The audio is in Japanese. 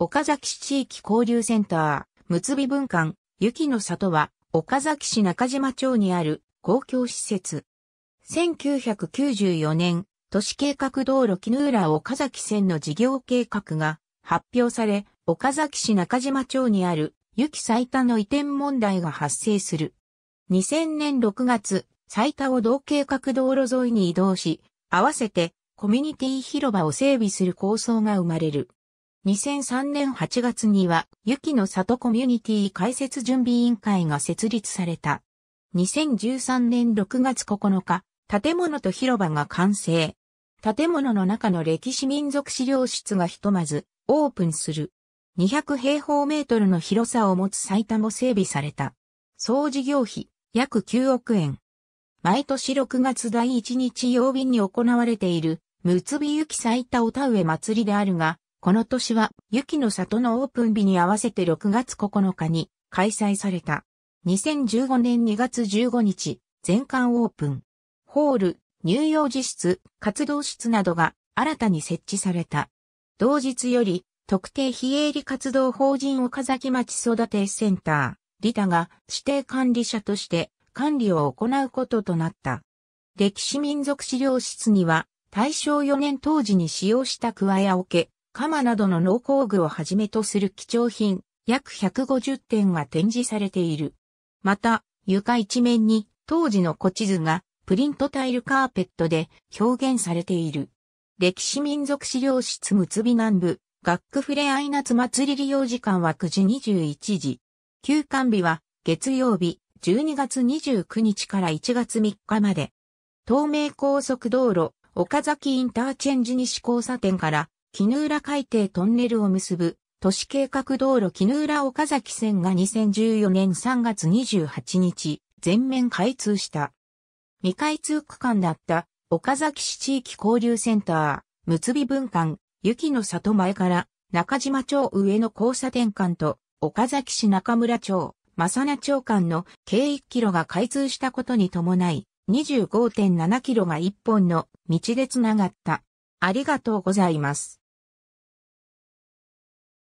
岡崎市地域交流センター、むつび文館、雪の里は、岡崎市中島町にある公共施設。1994年、都市計画道路絹浦岡崎線の事業計画が発表され、岡崎市中島町にある雪最多の移転問題が発生する。2000年6月、最多を同計画道路沿いに移動し、合わせてコミュニティ広場を整備する構想が生まれる。2003年8月には、雪の里コミュニティ開設準備委員会が設立された。2013年6月9日、建物と広場が完成。建物の中の歴史民族資料室がひとまずオープンする。200平方メートルの広さを持つ埼玉も整備された。総事業費約9億円。毎年6月第1日曜日に行われている、むつびゆき埼玉おたうえ祭りであるが、この年は、雪の里のオープン日に合わせて6月9日に開催された。2015年2月15日、全館オープン。ホール、乳幼児室、活動室などが新たに設置された。同日より、特定非営利活動法人岡崎町育てセンター、リタが指定管理者として管理を行うこととなった。歴史民族資料室には、大正4年当時に使用した桑オ桶、鎌などの農工具をはじめとする貴重品、約150点が展示されている。また、床一面に当時の古地図がプリントタイルカーペットで表現されている。歴史民族資料室むつび南部、学区レアイナ夏祭り利用時間は9時21時。休館日は月曜日12月29日から1月3日まで。東名高速道路、岡崎インターチェンジ西交差点から絹浦海底トンネルを結ぶ都市計画道路絹浦岡崎線が2014年3月28日、全面開通した。未開通区間だった岡崎市地域交流センター、むつび分館、雪の里前から中島町上の交差点間と岡崎市中村町、正名町間の計1キロが開通したことに伴い、25.7キロが1本の道でつながった。ありがとうございます。